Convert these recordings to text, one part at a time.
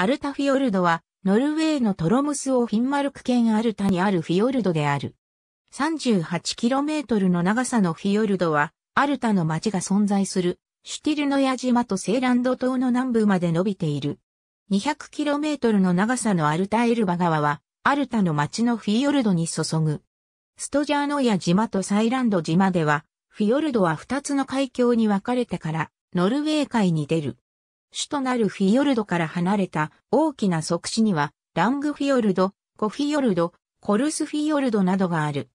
アルタフィヨルドは、ノルウェーのトロムスをフィンマルク県アルタにあるフィヨルドである。38km の長さのフィヨルドは、アルタの町が存在する、シュティルノヤ島とセーランド島の南部まで伸びている。200km の長さのアルタエルバ川は、アルタの町のフィヨルドに注ぐ。ストジャーノヤ島とサイランド島では、フィヨルドは2つの海峡に分かれてから、ノルウェー海に出る。主となるフィヨルドから離れた大きな即死には、ラングフィヨルド、コフィヨルド、コルスフィヨルドなどがある。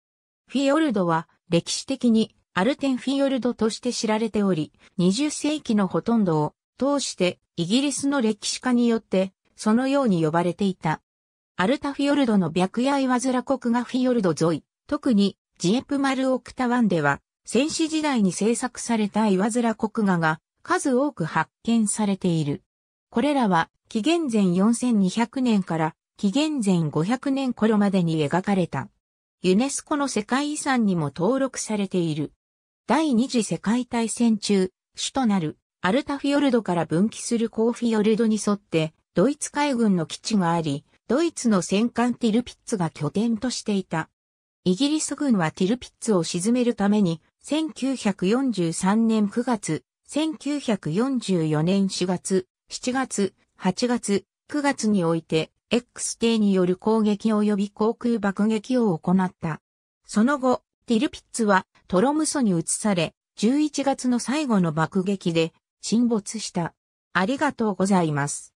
フィヨルドは歴史的にアルテンフィヨルドとして知られており、20世紀のほとんどを通してイギリスの歴史家によってそのように呼ばれていた。アルタフィヨルドの白夜岩面国がフィヨルド沿い、特にジエプマルオクタワンでは、戦死時代に制作された岩面国画が数多く発見されている。これらは紀元前4200年から紀元前500年頃までに描かれた。ユネスコの世界遺産にも登録されている。第二次世界大戦中、主となるアルタフィヨルドから分岐するコーフィヨルドに沿ってドイツ海軍の基地があり、ドイツの戦艦ティルピッツが拠点としていた。イギリス軍はティルピッツを沈めるために1943年9月、1944年4月、7月、8月、9月において、X 艇による攻撃及び航空爆撃を行った。その後、ティルピッツはトロムソに移され、11月の最後の爆撃で沈没した。ありがとうございます。